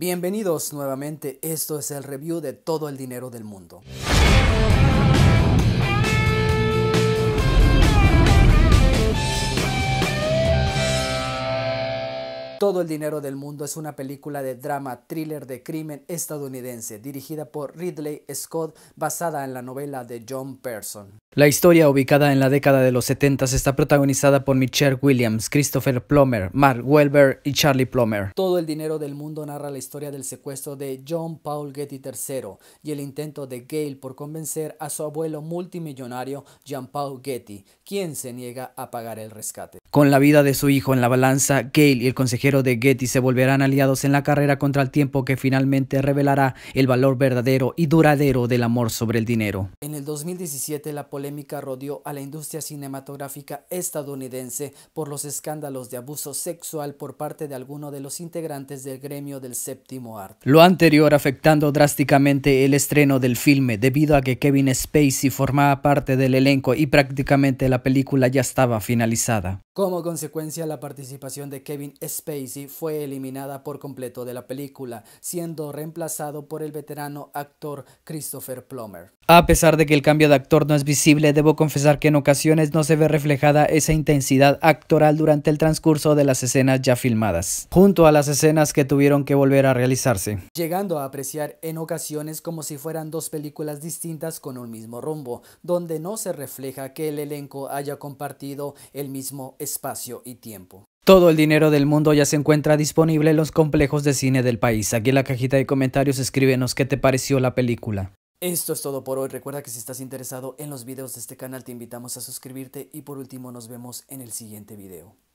Bienvenidos nuevamente, esto es el review de todo el dinero del mundo. Todo el dinero del mundo es una película de drama thriller de crimen estadounidense dirigida por Ridley Scott basada en la novela de John Pearson. La historia, ubicada en la década de los 70, está protagonizada por Michelle Williams, Christopher Plummer, Mark Welber y Charlie Plummer. Todo el dinero del mundo narra la historia del secuestro de John Paul Getty III y el intento de Gale por convencer a su abuelo multimillonario Jean Paul Getty, quien se niega a pagar el rescate. Con la vida de su hijo en la balanza, Gale y el consejero de Getty se volverán aliados en la carrera contra el tiempo que finalmente revelará el valor verdadero y duradero del amor sobre el dinero. En el 2017, la polémica rodeó a la industria cinematográfica estadounidense por los escándalos de abuso sexual por parte de alguno de los integrantes del gremio del séptimo arte. Lo anterior afectando drásticamente el estreno del filme debido a que Kevin Spacey formaba parte del elenco y prácticamente la película ya estaba finalizada. Como consecuencia, la participación de Kevin Spacey fue eliminada por completo de la película, siendo reemplazado por el veterano actor Christopher Plummer. A pesar de que el cambio de actor no es visible, debo confesar que en ocasiones no se ve reflejada esa intensidad actoral durante el transcurso de las escenas ya filmadas, junto a las escenas que tuvieron que volver a realizarse. Llegando a apreciar en ocasiones como si fueran dos películas distintas con un mismo rumbo, donde no se refleja que el elenco haya compartido el mismo espacio y tiempo. Todo el dinero del mundo ya se encuentra disponible en los complejos de cine del país. Aquí en la cajita de comentarios escríbenos qué te pareció la película. Esto es todo por hoy. Recuerda que si estás interesado en los videos de este canal te invitamos a suscribirte y por último nos vemos en el siguiente video.